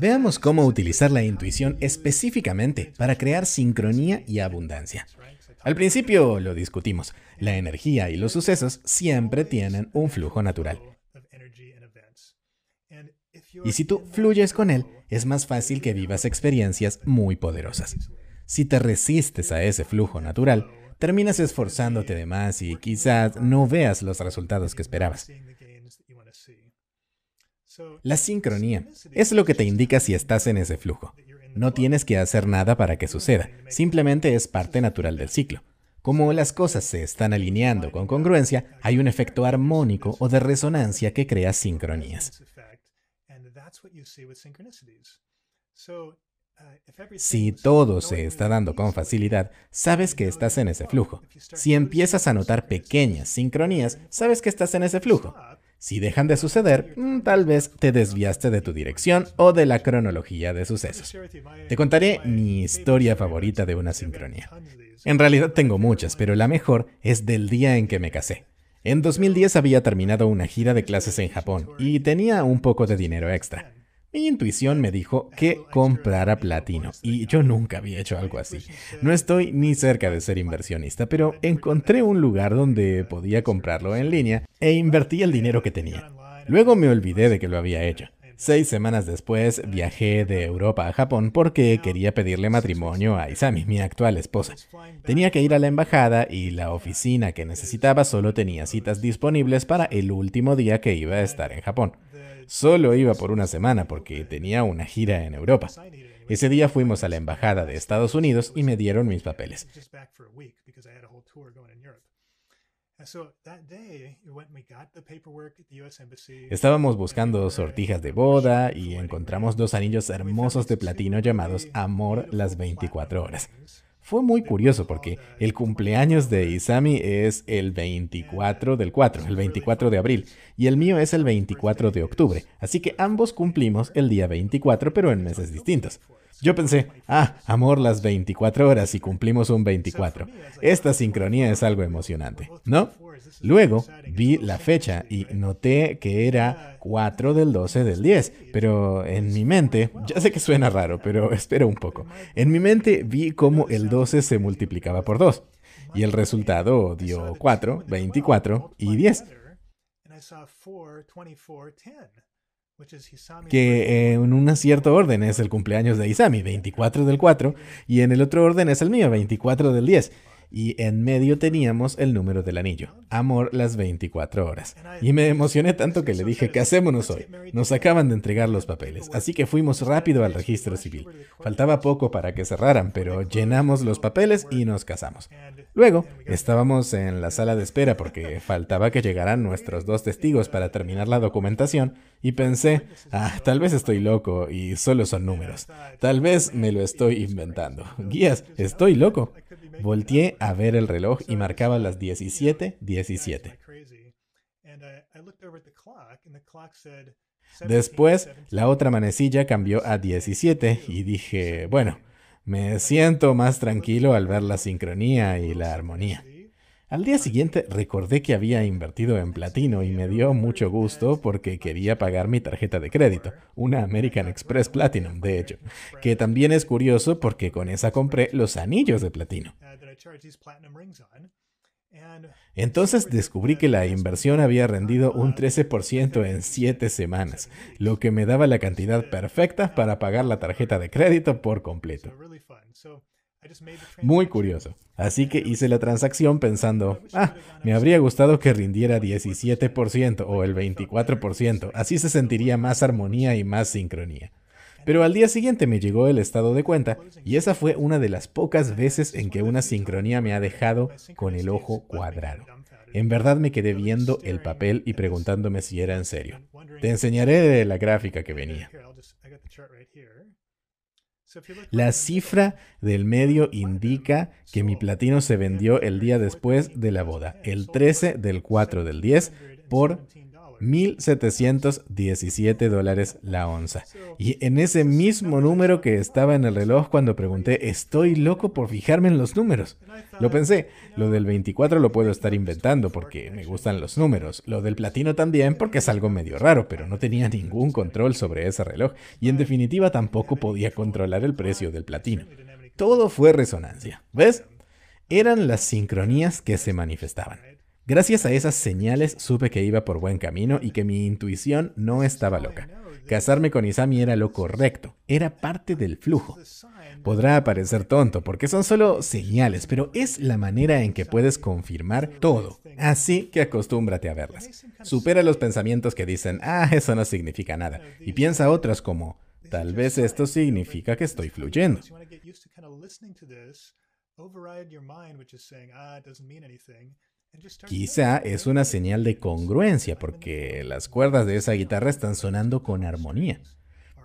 Veamos cómo utilizar la intuición específicamente para crear sincronía y abundancia. Al principio lo discutimos, la energía y los sucesos siempre tienen un flujo natural. Y si tú fluyes con él, es más fácil que vivas experiencias muy poderosas. Si te resistes a ese flujo natural, terminas esforzándote de más y quizás no veas los resultados que esperabas. La sincronía es lo que te indica si estás en ese flujo. No tienes que hacer nada para que suceda, simplemente es parte natural del ciclo. Como las cosas se están alineando con congruencia, hay un efecto armónico o de resonancia que crea sincronías. Si todo se está dando con facilidad, sabes que estás en ese flujo. Si empiezas a notar pequeñas sincronías, sabes que estás en ese flujo. Si dejan de suceder, mm, tal vez te desviaste de tu dirección o de la cronología de sucesos. Te contaré mi historia favorita de una sincronía. En realidad tengo muchas, pero la mejor es del día en que me casé. En 2010 había terminado una gira de clases en Japón y tenía un poco de dinero extra. Mi intuición me dijo que comprara platino y yo nunca había hecho algo así. No estoy ni cerca de ser inversionista, pero encontré un lugar donde podía comprarlo en línea e invertí el dinero que tenía. Luego me olvidé de que lo había hecho. Seis semanas después viajé de Europa a Japón porque quería pedirle matrimonio a Isami, mi actual esposa. Tenía que ir a la embajada y la oficina que necesitaba solo tenía citas disponibles para el último día que iba a estar en Japón. Solo iba por una semana porque tenía una gira en Europa. Ese día fuimos a la embajada de Estados Unidos y me dieron mis papeles. Estábamos buscando sortijas de boda y encontramos dos anillos hermosos de platino llamados Amor las 24 horas. Fue muy curioso porque el cumpleaños de Isami es el 24 del 4, el 24 de abril, y el mío es el 24 de octubre, así que ambos cumplimos el día 24 pero en meses distintos. Yo pensé, ah, amor las 24 horas y cumplimos un 24. Esta sincronía es algo emocionante, ¿no? Luego vi la fecha y noté que era 4 del 12 del 10, pero en mi mente, ya sé que suena raro, pero espero un poco, en mi mente vi cómo el 12 se multiplicaba por 2 y el resultado dio 4, 24 y 10 que eh, en un cierto orden es el cumpleaños de Isami, 24 del 4, y en el otro orden es el mío, 24 del 10 y en medio teníamos el número del anillo, amor las 24 horas. Y me emocioné tanto que le dije, casémonos hoy. Nos acaban de entregar los papeles, así que fuimos rápido al registro civil. Faltaba poco para que cerraran, pero llenamos los papeles y nos casamos. Luego, estábamos en la sala de espera porque faltaba que llegaran nuestros dos testigos para terminar la documentación y pensé, ah, tal vez estoy loco y solo son números. Tal vez me lo estoy inventando. Guías, estoy loco. Volteé a ver el reloj y marcaba las 17:17. 17. Después, la otra manecilla cambió a 17 y dije, bueno, me siento más tranquilo al ver la sincronía y la armonía. Al día siguiente recordé que había invertido en platino y me dio mucho gusto porque quería pagar mi tarjeta de crédito, una American Express Platinum de hecho, que también es curioso porque con esa compré los anillos de platino. Entonces descubrí que la inversión había rendido un 13% en 7 semanas, lo que me daba la cantidad perfecta para pagar la tarjeta de crédito por completo. Muy curioso. Así que hice la transacción pensando, ah, me habría gustado que rindiera 17% o el 24%, así se sentiría más armonía y más sincronía. Pero al día siguiente me llegó el estado de cuenta y esa fue una de las pocas veces en que una sincronía me ha dejado con el ojo cuadrado. En verdad me quedé viendo el papel y preguntándome si era en serio. Te enseñaré la gráfica que venía. La cifra del medio indica que mi platino se vendió el día después de la boda, el 13 del 4 del 10, por 1.717 dólares la onza. Y en ese mismo número que estaba en el reloj cuando pregunté, estoy loco por fijarme en los números. Lo pensé, lo del 24 lo puedo estar inventando porque me gustan los números, lo del platino también porque es algo medio raro, pero no tenía ningún control sobre ese reloj y en definitiva tampoco podía controlar el precio del platino. Todo fue resonancia, ¿ves? Eran las sincronías que se manifestaban. Gracias a esas señales supe que iba por buen camino y que mi intuición no estaba loca. Casarme con Isami era lo correcto, era parte del flujo. Podrá parecer tonto porque son solo señales, pero es la manera en que puedes confirmar todo. Así que acostúmbrate a verlas. Supera los pensamientos que dicen, ah, eso no significa nada, y piensa otras como, tal vez esto significa que estoy fluyendo. Quizá es una señal de congruencia porque las cuerdas de esa guitarra están sonando con armonía.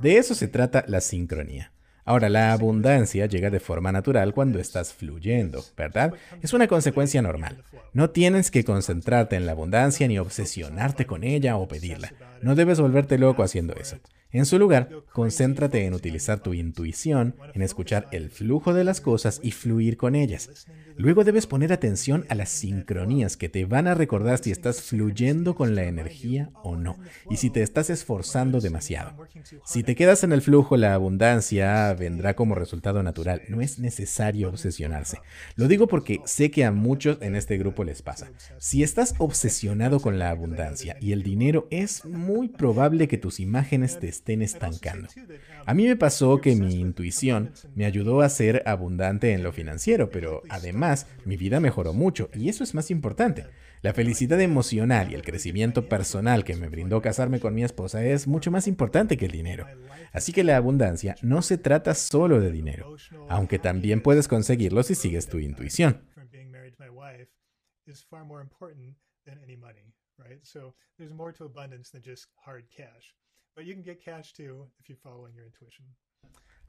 De eso se trata la sincronía. Ahora, la abundancia llega de forma natural cuando estás fluyendo, ¿verdad? Es una consecuencia normal. No tienes que concentrarte en la abundancia ni obsesionarte con ella o pedirla. No debes volverte loco haciendo eso. En su lugar, concéntrate en utilizar tu intuición, en escuchar el flujo de las cosas y fluir con ellas. Luego debes poner atención a las sincronías que te van a recordar si estás fluyendo con la energía o no, y si te estás esforzando demasiado. Si te quedas en el flujo, la abundancia vendrá como resultado natural. No es necesario obsesionarse. Lo digo porque sé que a muchos en este grupo les pasa. Si estás obsesionado con la abundancia y el dinero, es muy probable que tus imágenes te estén estén estancando. A mí me pasó que mi intuición me ayudó a ser abundante en lo financiero, pero además mi vida mejoró mucho y eso es más importante. La felicidad emocional y el crecimiento personal que me brindó casarme con mi esposa es mucho más importante que el dinero. Así que la abundancia no se trata solo de dinero, aunque también puedes conseguirlo si sigues tu intuición.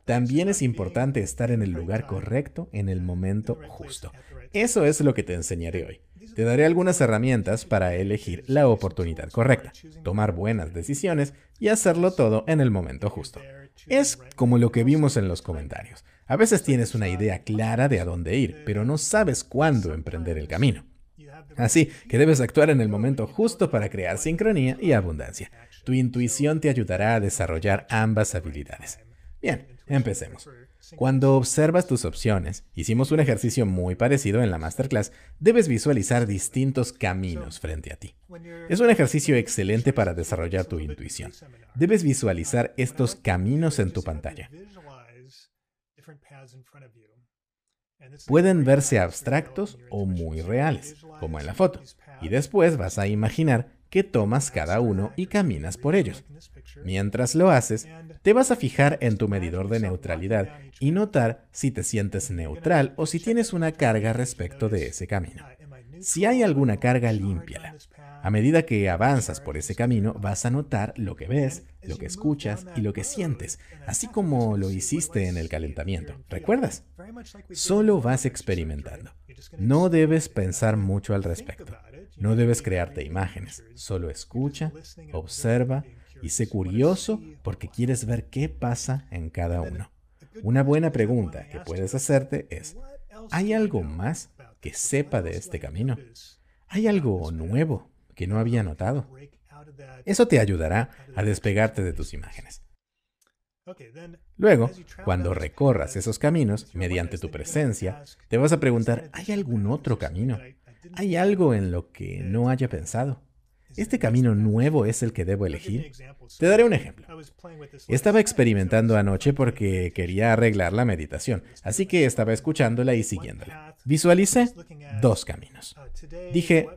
También es importante estar en el lugar correcto en el momento justo. Eso es lo que te enseñaré hoy. Te daré algunas herramientas para elegir la oportunidad correcta, tomar buenas decisiones y hacerlo todo en el momento justo. Es como lo que vimos en los comentarios. A veces tienes una idea clara de a dónde ir, pero no sabes cuándo emprender el camino. Así que debes actuar en el momento justo para crear sincronía y abundancia. Tu intuición te ayudará a desarrollar ambas habilidades. Bien, empecemos. Cuando observas tus opciones, hicimos un ejercicio muy parecido en la masterclass, debes visualizar distintos caminos frente a ti. Es un ejercicio excelente para desarrollar tu intuición. Debes visualizar estos caminos en tu pantalla. Pueden verse abstractos o muy reales, como en la foto, y después vas a imaginar que tomas cada uno y caminas por ellos. Mientras lo haces, te vas a fijar en tu medidor de neutralidad y notar si te sientes neutral o si tienes una carga respecto de ese camino. Si hay alguna carga, límpiala. A medida que avanzas por ese camino, vas a notar lo que ves, lo que escuchas y lo que sientes, así como lo hiciste en el calentamiento. ¿Recuerdas? Solo vas experimentando. No debes pensar mucho al respecto. No debes crearte imágenes, solo escucha, observa y sé curioso porque quieres ver qué pasa en cada uno. Una buena pregunta que puedes hacerte es, ¿hay algo más que sepa de este camino? ¿Hay algo nuevo que no había notado? Eso te ayudará a despegarte de tus imágenes. Luego, cuando recorras esos caminos mediante tu presencia, te vas a preguntar, ¿hay algún otro camino? ¿Hay algo en lo que no haya pensado? ¿Este camino nuevo es el que debo elegir? Te daré un ejemplo. Estaba experimentando anoche porque quería arreglar la meditación, así que estaba escuchándola y siguiéndola. Visualicé dos caminos. Dije,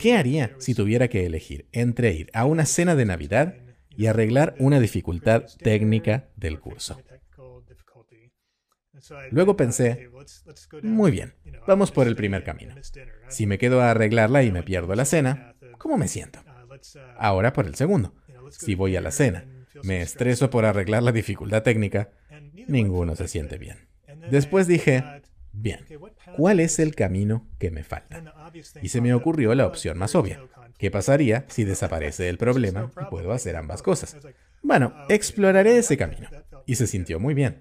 ¿qué haría si tuviera que elegir entre ir a una cena de Navidad y arreglar una dificultad técnica del curso? Luego pensé, muy bien, vamos por el primer camino. Si me quedo a arreglarla y me pierdo la cena, uh, ¿cómo me siento? Uh, Ahora por el segundo. Si voy a la cena, me estreso por arreglar la dificultad técnica, ninguno se siente bien. Después dije, bien, ¿cuál es el camino que me falta? Y se me ocurrió la opción más obvia. ¿Qué pasaría si desaparece el problema y puedo hacer ambas cosas? Bueno, ah, exploraré ese camino. Y se sintió muy bien.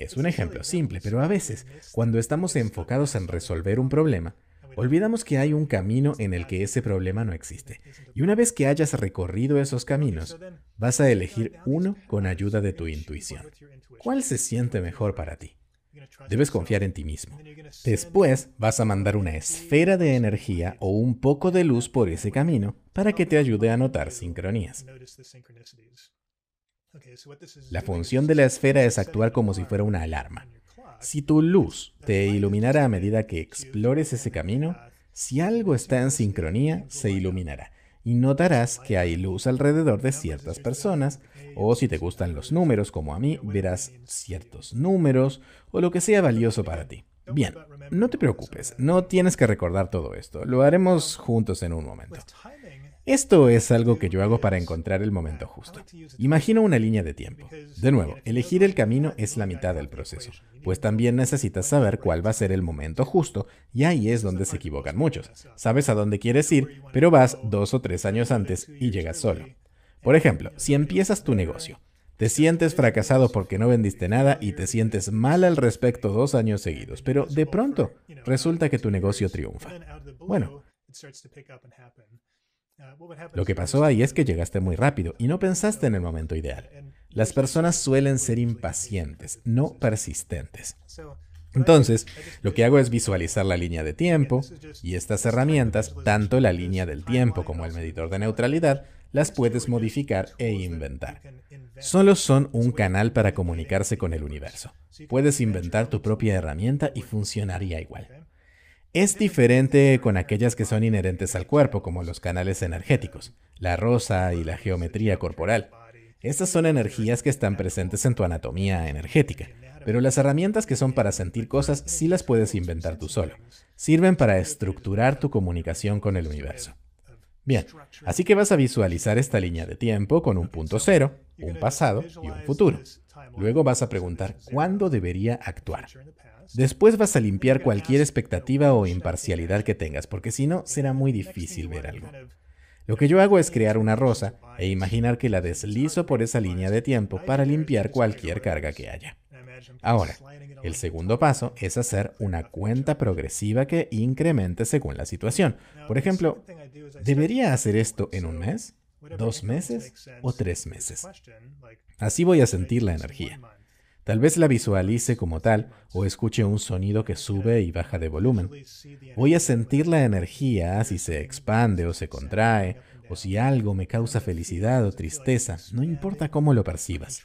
Es un ejemplo simple, pero a veces, cuando estamos enfocados en resolver un problema, olvidamos que hay un camino en el que ese problema no existe. Y una vez que hayas recorrido esos caminos, vas a elegir uno con ayuda de tu intuición. ¿Cuál se siente mejor para ti? Debes confiar en ti mismo. Después vas a mandar una esfera de energía o un poco de luz por ese camino para que te ayude a notar sincronías. La función de la esfera es actuar como si fuera una alarma. Si tu luz te iluminara a medida que explores ese camino, si algo está en sincronía, se iluminará y notarás que hay luz alrededor de ciertas personas, o si te gustan los números como a mí, verás ciertos números o lo que sea valioso para ti. Bien, no te preocupes, no tienes que recordar todo esto, lo haremos juntos en un momento. Esto es algo que yo hago para encontrar el momento justo. Imagino una línea de tiempo. De nuevo, elegir el camino es la mitad del proceso, pues también necesitas saber cuál va a ser el momento justo, y ahí es donde se equivocan muchos. Sabes a dónde quieres ir, pero vas dos o tres años antes y llegas solo. Por ejemplo, si empiezas tu negocio, te sientes fracasado porque no vendiste nada y te sientes mal al respecto dos años seguidos, pero de pronto resulta que tu negocio triunfa. Bueno, lo que pasó ahí es que llegaste muy rápido y no pensaste en el momento ideal. Las personas suelen ser impacientes, no persistentes. Entonces, lo que hago es visualizar la línea de tiempo y estas herramientas, tanto la línea del tiempo como el medidor de neutralidad, las puedes modificar e inventar. Solo son un canal para comunicarse con el universo. Puedes inventar tu propia herramienta y funcionaría igual. Es diferente con aquellas que son inherentes al cuerpo, como los canales energéticos, la rosa y la geometría corporal. Estas son energías que están presentes en tu anatomía energética, pero las herramientas que son para sentir cosas sí las puedes inventar tú solo. Sirven para estructurar tu comunicación con el universo. Bien, así que vas a visualizar esta línea de tiempo con un punto cero, un pasado y un futuro. Luego vas a preguntar cuándo debería actuar. Después vas a limpiar cualquier expectativa o imparcialidad que tengas, porque si no, será muy difícil ver algo. Lo que yo hago es crear una rosa e imaginar que la deslizo por esa línea de tiempo para limpiar cualquier carga que haya. Ahora, el segundo paso es hacer una cuenta progresiva que incremente según la situación. Por ejemplo, ¿debería hacer esto en un mes, dos meses o tres meses? Así voy a sentir la energía. Tal vez la visualice como tal o escuche un sonido que sube y baja de volumen. Voy a sentir la energía si se expande o se contrae o si algo me causa felicidad o tristeza, no importa cómo lo percibas.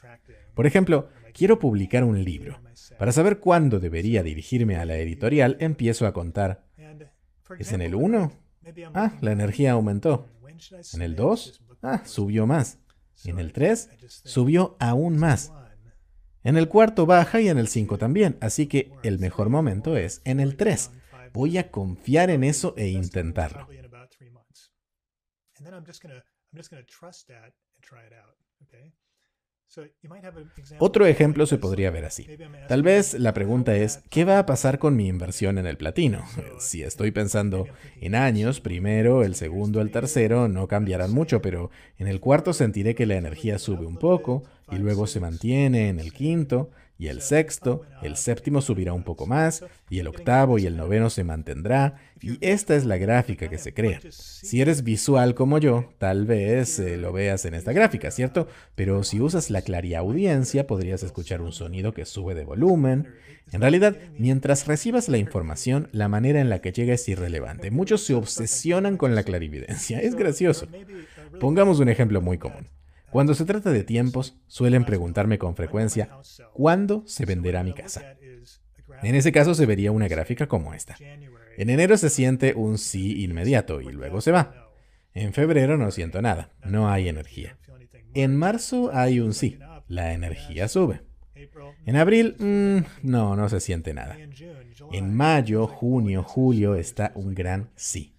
Por ejemplo, quiero publicar un libro. Para saber cuándo debería dirigirme a la editorial, empiezo a contar. ¿Es en el 1? Ah, la energía aumentó. ¿En el 2? Ah, subió más. en el 3? Subió aún más. En el cuarto baja y en el 5 también, así que el mejor momento es en el 3. Voy a confiar en eso e intentarlo. Otro ejemplo se podría ver así. Tal vez la pregunta es, ¿qué va a pasar con mi inversión en el platino? Si estoy pensando en años, primero, el segundo, el tercero, no cambiarán mucho, pero en el cuarto sentiré que la energía sube un poco y luego se mantiene en el quinto, y el sexto, el séptimo subirá un poco más, y el octavo y el noveno se mantendrá, y esta es la gráfica que se crea. Si eres visual como yo, tal vez eh, lo veas en esta gráfica, ¿cierto? Pero si usas la audiencia, podrías escuchar un sonido que sube de volumen. En realidad, mientras recibas la información, la manera en la que llega es irrelevante. Muchos se obsesionan con la clarividencia, es gracioso. Pongamos un ejemplo muy común. Cuando se trata de tiempos, suelen preguntarme con frecuencia, ¿cuándo se venderá mi casa? En ese caso se vería una gráfica como esta. En enero se siente un sí inmediato y luego se va. En febrero no siento nada, no hay energía. En marzo hay un sí, la energía sube. En abril, mm, no, no se siente nada. En mayo, junio, julio está un gran sí.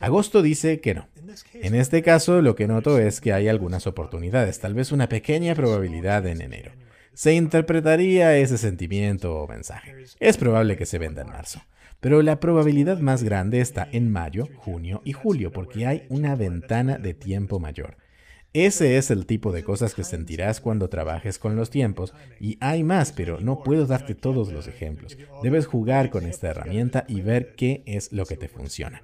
Agosto dice que no. En este caso, lo que noto es que hay algunas oportunidades, tal vez una pequeña probabilidad en enero. Se interpretaría ese sentimiento o mensaje. Es probable que se venda en marzo. Pero la probabilidad más grande está en mayo, junio y julio, porque hay una ventana de tiempo mayor. Ese es el tipo de cosas que sentirás cuando trabajes con los tiempos, y hay más, pero no puedo darte todos los ejemplos. Debes jugar con esta herramienta y ver qué es lo que te funciona.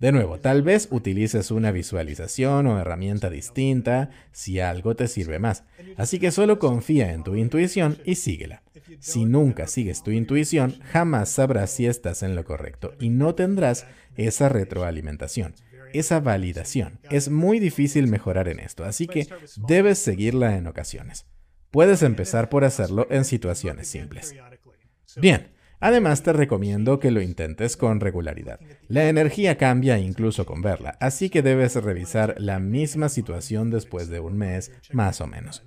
De nuevo, tal vez utilices una visualización o herramienta distinta si algo te sirve más. Así que solo confía en tu intuición y síguela. Si nunca sigues tu intuición, jamás sabrás si estás en lo correcto y no tendrás esa retroalimentación, esa validación. Es muy difícil mejorar en esto, así que debes seguirla en ocasiones. Puedes empezar por hacerlo en situaciones simples. Bien, Además, te recomiendo que lo intentes con regularidad. La energía cambia incluso con verla, así que debes revisar la misma situación después de un mes, más o menos.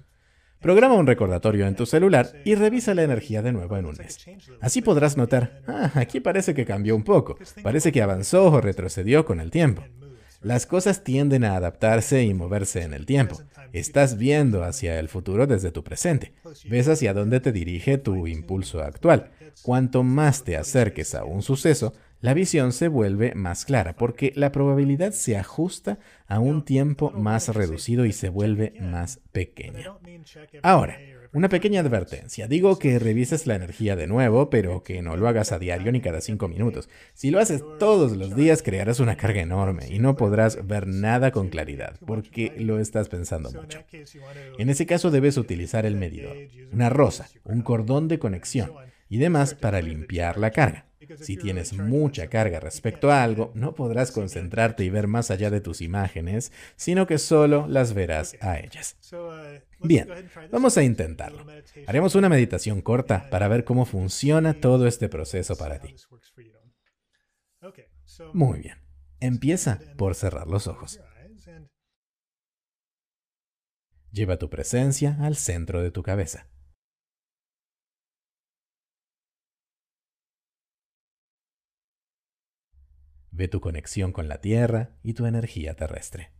Programa un recordatorio en tu celular y revisa la energía de nuevo en un mes. Así podrás notar, ah, aquí parece que cambió un poco, parece que avanzó o retrocedió con el tiempo. Las cosas tienden a adaptarse y moverse en el tiempo. Estás viendo hacia el futuro desde tu presente. Ves hacia dónde te dirige tu impulso actual. Cuanto más te acerques a un suceso, la visión se vuelve más clara porque la probabilidad se ajusta a un tiempo más reducido y se vuelve más pequeña. Ahora, una pequeña advertencia. Digo que revises la energía de nuevo, pero que no lo hagas a diario ni cada cinco minutos. Si lo haces todos los días, crearás una carga enorme y no podrás ver nada con claridad porque lo estás pensando mucho. En ese caso, debes utilizar el medidor, una rosa, un cordón de conexión y demás para limpiar la carga. Si tienes mucha carga respecto a algo, no podrás concentrarte y ver más allá de tus imágenes, sino que solo las verás a ellas. Bien, vamos a intentarlo. Haremos una meditación corta para ver cómo funciona todo este proceso para ti. Muy bien, empieza por cerrar los ojos. Lleva tu presencia al centro de tu cabeza. Ve tu conexión con la Tierra y tu energía terrestre.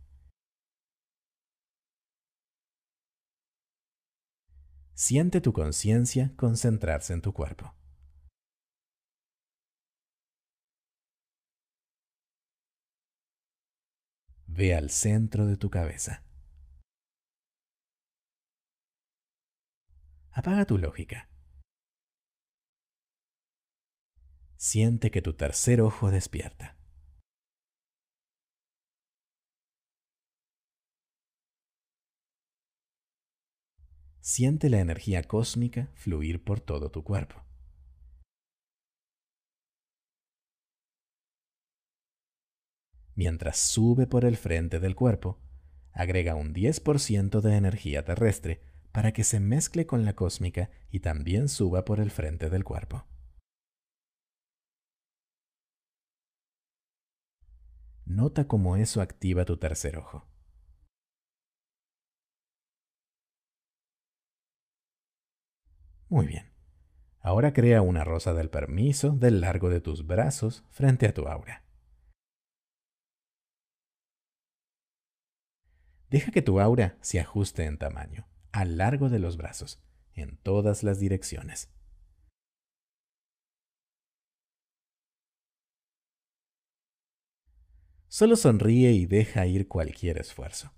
Siente tu conciencia concentrarse en tu cuerpo. Ve al centro de tu cabeza. Apaga tu lógica. Siente que tu tercer ojo despierta. siente la energía cósmica fluir por todo tu cuerpo. Mientras sube por el frente del cuerpo, agrega un 10% de energía terrestre para que se mezcle con la cósmica y también suba por el frente del cuerpo. Nota cómo eso activa tu tercer ojo. Muy bien. Ahora crea una rosa del permiso del largo de tus brazos frente a tu aura. Deja que tu aura se ajuste en tamaño, al largo de los brazos, en todas las direcciones. Solo sonríe y deja ir cualquier esfuerzo.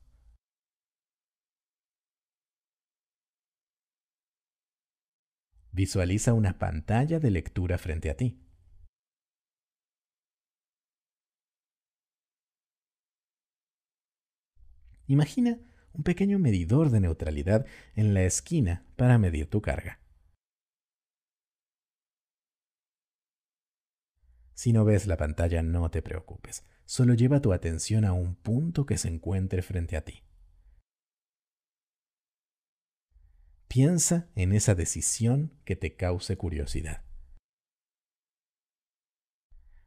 Visualiza una pantalla de lectura frente a ti. Imagina un pequeño medidor de neutralidad en la esquina para medir tu carga. Si no ves la pantalla, no te preocupes. Solo lleva tu atención a un punto que se encuentre frente a ti. Piensa en esa decisión que te cause curiosidad.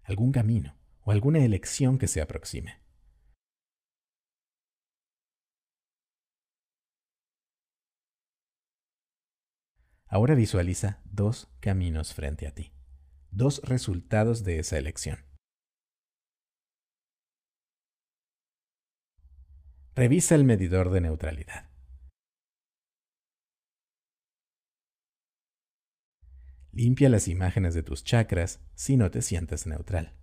Algún camino o alguna elección que se aproxime. Ahora visualiza dos caminos frente a ti, dos resultados de esa elección. Revisa el medidor de neutralidad. Limpia las imágenes de tus chakras si no te sientes neutral.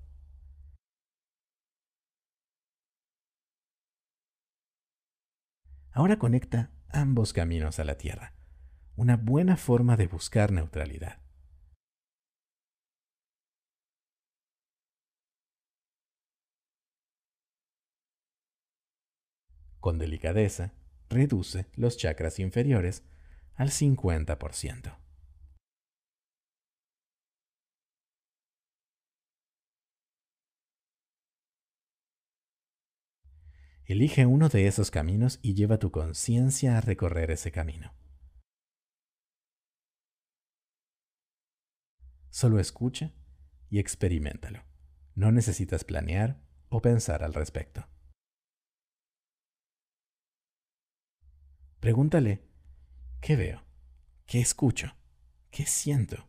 Ahora conecta ambos caminos a la Tierra, una buena forma de buscar neutralidad. Con delicadeza, reduce los chakras inferiores al 50%. Elige uno de esos caminos y lleva tu conciencia a recorrer ese camino. Solo escucha y experimentalo. No necesitas planear o pensar al respecto. Pregúntale, ¿qué veo? ¿Qué escucho? ¿Qué siento?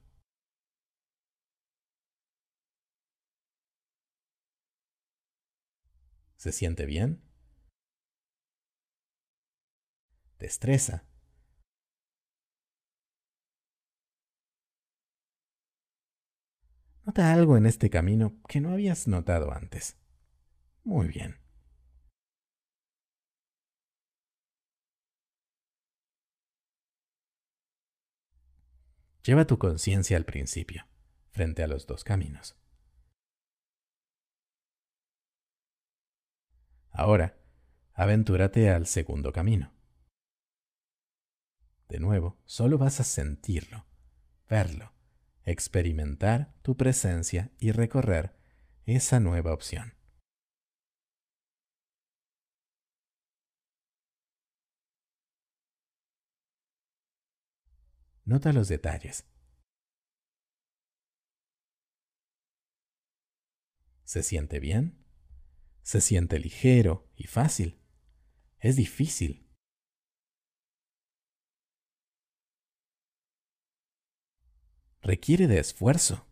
¿Se siente bien? destreza. Nota algo en este camino que no habías notado antes. Muy bien. Lleva tu conciencia al principio, frente a los dos caminos. Ahora, aventúrate al segundo camino. De nuevo, solo vas a sentirlo, verlo, experimentar tu presencia y recorrer esa nueva opción. Nota los detalles. ¿Se siente bien? ¿Se siente ligero y fácil? ¿Es difícil? requiere de esfuerzo.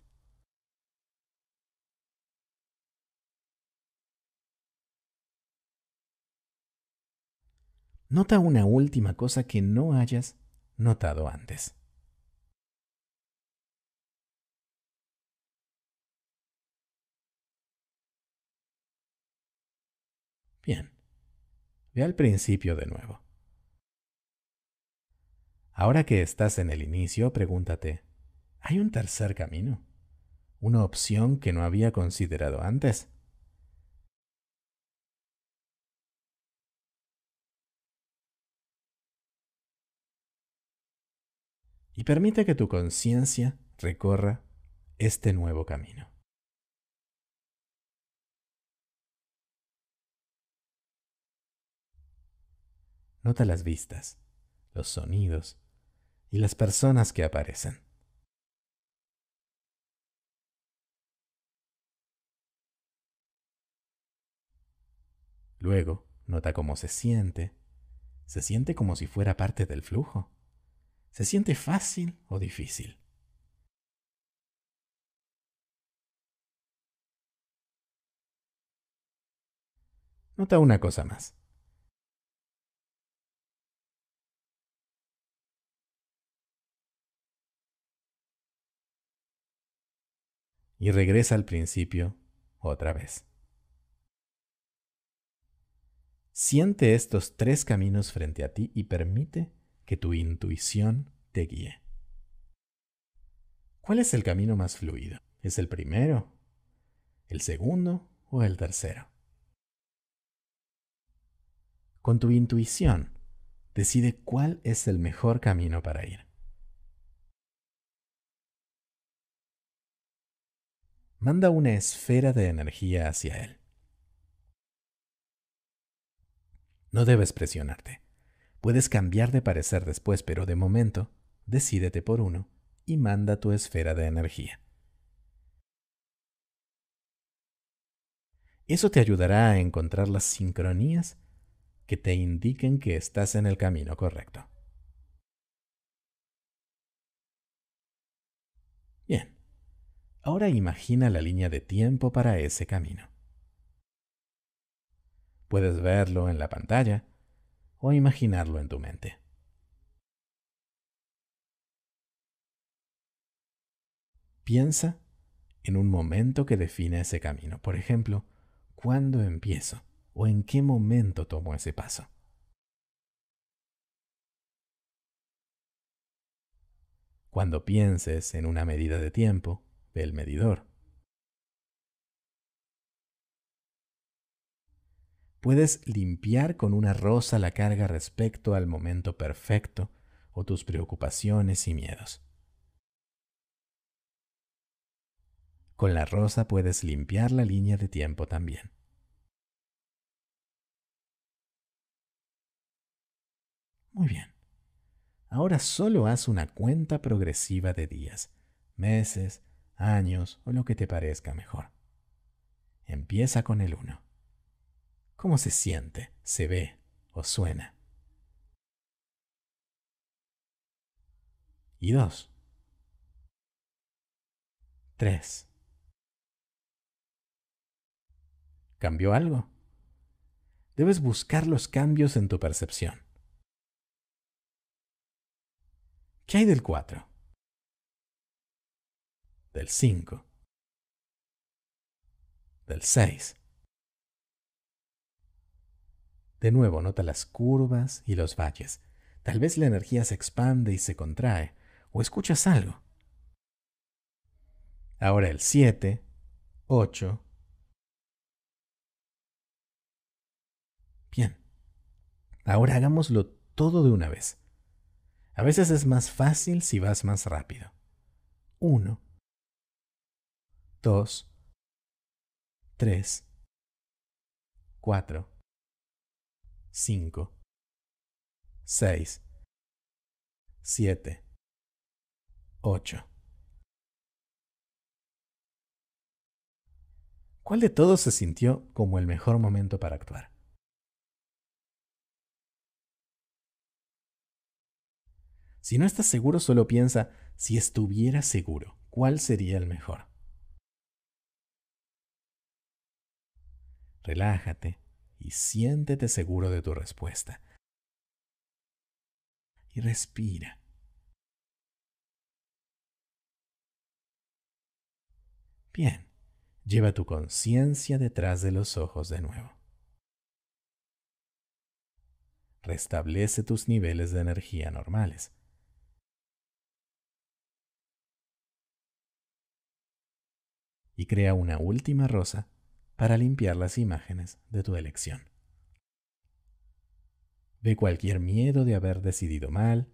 Nota una última cosa que no hayas notado antes. Bien, ve al principio de nuevo. Ahora que estás en el inicio, pregúntate, ¿Hay un tercer camino? ¿Una opción que no había considerado antes? y permite que tu conciencia recorra este nuevo camino. Nota las vistas, los sonidos y las personas que aparecen. Luego, nota cómo se siente. Se siente como si fuera parte del flujo. ¿Se siente fácil o difícil? Nota una cosa más. Y regresa al principio otra vez. Siente estos tres caminos frente a ti y permite que tu intuición te guíe. ¿Cuál es el camino más fluido? ¿Es el primero? ¿El segundo o el tercero? Con tu intuición, decide cuál es el mejor camino para ir. Manda una esfera de energía hacia él. No debes presionarte. Puedes cambiar de parecer después, pero de momento, decídete por uno y manda tu esfera de energía. Eso te ayudará a encontrar las sincronías que te indiquen que estás en el camino correcto. Bien, ahora imagina la línea de tiempo para ese camino. Puedes verlo en la pantalla o imaginarlo en tu mente. Piensa en un momento que define ese camino. Por ejemplo, ¿cuándo empiezo? ¿O en qué momento tomo ese paso? Cuando pienses en una medida de tiempo, ve el medidor. Puedes limpiar con una rosa la carga respecto al momento perfecto o tus preocupaciones y miedos. Con la rosa puedes limpiar la línea de tiempo también. Muy bien. Ahora solo haz una cuenta progresiva de días, meses, años o lo que te parezca mejor. Empieza con el 1 cómo se siente, se ve o suena. Y dos. Tres. ¿Cambió algo? Debes buscar los cambios en tu percepción. ¿Qué hay del 4? Del cinco? Del seis? De nuevo, nota las curvas y los valles. Tal vez la energía se expande y se contrae, o escuchas algo. Ahora el 7, 8. Bien. Ahora hagámoslo todo de una vez. A veces es más fácil si vas más rápido. 1, 2, 3, 4, 5, 6, 7, 8. ¿Cuál de todos se sintió como el mejor momento para actuar? Si no estás seguro, solo piensa, si estuviera seguro, ¿cuál sería el mejor? Relájate, y siéntete seguro de tu respuesta. Y respira. Bien, lleva tu conciencia detrás de los ojos de nuevo. Restablece tus niveles de energía normales. Y crea una última rosa para limpiar las imágenes de tu elección. De cualquier miedo de haber decidido mal,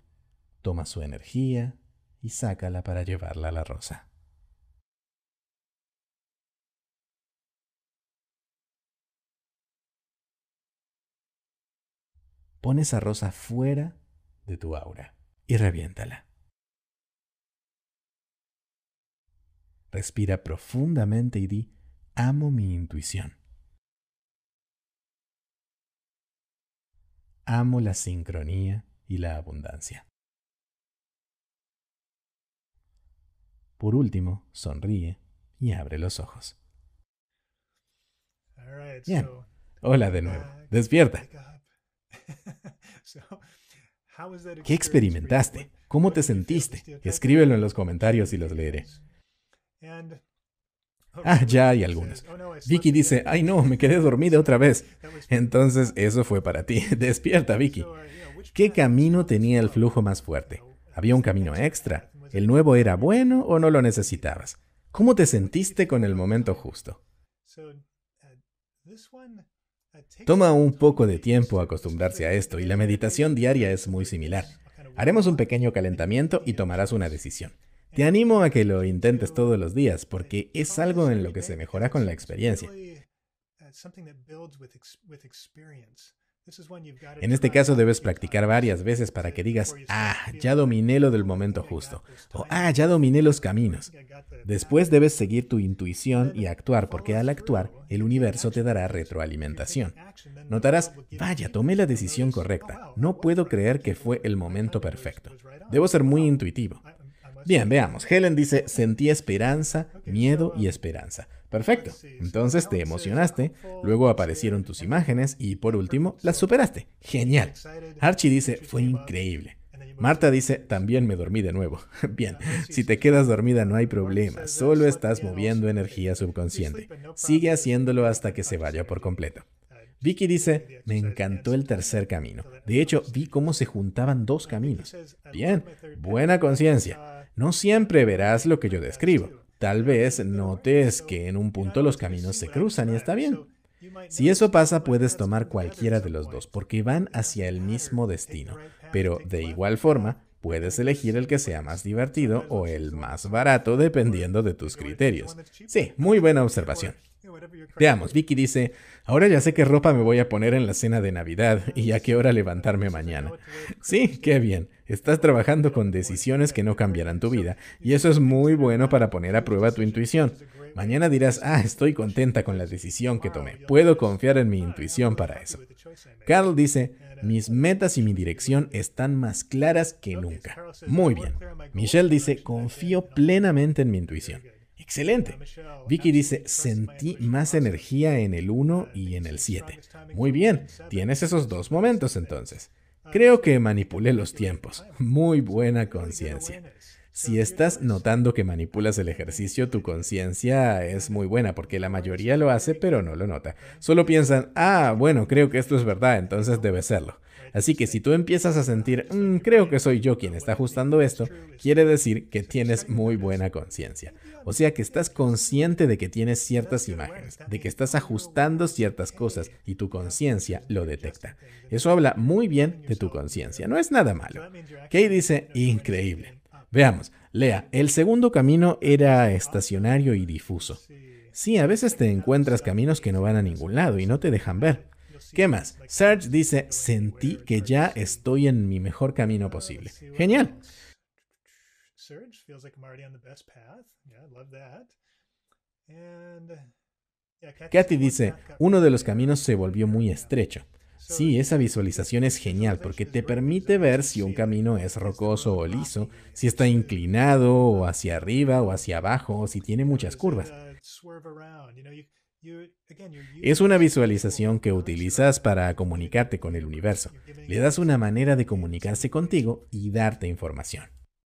toma su energía y sácala para llevarla a la rosa. Pon esa rosa fuera de tu aura y reviéntala. Respira profundamente y di, Amo mi intuición. Amo la sincronía y la abundancia. Por último, sonríe y abre los ojos. Bien. Hola de nuevo. Despierta. ¿Qué experimentaste? ¿Cómo te sentiste? Escríbelo en los comentarios y los leeré. Ah, ya hay algunas. Vicky dice, ay no, me quedé dormida otra vez. Entonces eso fue para ti. Despierta, Vicky. ¿Qué camino tenía el flujo más fuerte? ¿Había un camino extra? ¿El nuevo era bueno o no lo necesitabas? ¿Cómo te sentiste con el momento justo? Toma un poco de tiempo acostumbrarse a esto y la meditación diaria es muy similar. Haremos un pequeño calentamiento y tomarás una decisión. Te animo a que lo intentes todos los días porque es algo en lo que se mejora con la experiencia. En este caso debes practicar varias veces para que digas, ah, ya dominé lo del momento justo, o ah, ya dominé los caminos. Después debes seguir tu intuición y actuar, porque al actuar, el universo te dará retroalimentación. Notarás, vaya, tomé la decisión correcta, no puedo creer que fue el momento perfecto. Debo ser muy intuitivo. Bien, veamos. Helen dice, sentí esperanza, miedo y esperanza. Perfecto. Entonces te emocionaste, luego aparecieron tus imágenes y por último las superaste. Genial. Archie dice, fue increíble. Marta dice, también me dormí de nuevo. Bien, si te quedas dormida no hay problema, solo estás moviendo energía subconsciente. Sigue haciéndolo hasta que se vaya por completo. Vicky dice, me encantó el tercer camino. De hecho, vi cómo se juntaban dos caminos. Bien, buena conciencia. No siempre verás lo que yo describo. Tal vez notes que en un punto los caminos se cruzan y está bien. Si eso pasa, puedes tomar cualquiera de los dos, porque van hacia el mismo destino. Pero, de igual forma, Puedes elegir el que sea más divertido o el más barato dependiendo de tus criterios. Sí, muy buena observación. Veamos, Vicky dice, ahora ya sé qué ropa me voy a poner en la cena de Navidad y a qué hora levantarme mañana. Sí, qué bien. Estás trabajando con decisiones que no cambiarán tu vida y eso es muy bueno para poner a prueba tu intuición. Mañana dirás, ah, estoy contenta con la decisión que tomé. Puedo confiar en mi intuición para eso. Carl dice, mis metas y mi dirección están más claras que nunca. Muy bien. Michelle dice, confío plenamente en mi intuición. Excelente. Vicky dice, sentí más energía en el 1 y en el 7. Muy bien, tienes esos dos momentos entonces. Um, Creo que manipulé los tiempos. Muy buena conciencia. Si estás notando que manipulas el ejercicio, tu conciencia es muy buena porque la mayoría lo hace pero no lo nota. Solo piensan, ah, bueno, creo que esto es verdad, entonces debe serlo. Así que si tú empiezas a sentir, mm, creo que soy yo quien está ajustando esto, quiere decir que tienes muy buena conciencia. O sea que estás consciente de que tienes ciertas imágenes, de que estás ajustando ciertas cosas y tu conciencia lo detecta. Eso habla muy bien de tu conciencia, no es nada malo. Kay dice, increíble. Veamos, lea, el segundo camino era estacionario y difuso. Sí, a veces te encuentras caminos que no van a ningún lado y no te dejan ver. ¿Qué más? Serge dice, sentí que ya estoy en mi mejor camino posible. Genial. Kathy dice, uno de los caminos se volvió muy estrecho. Sí, esa visualización es genial porque te permite ver si un camino es rocoso o liso, ah, si está inclinado o hacia arriba o hacia abajo o si tiene muchas uh, curvas. Es una visualización que utilizas para comunicarte con el universo. Le das una manera de comunicarse contigo y darte información.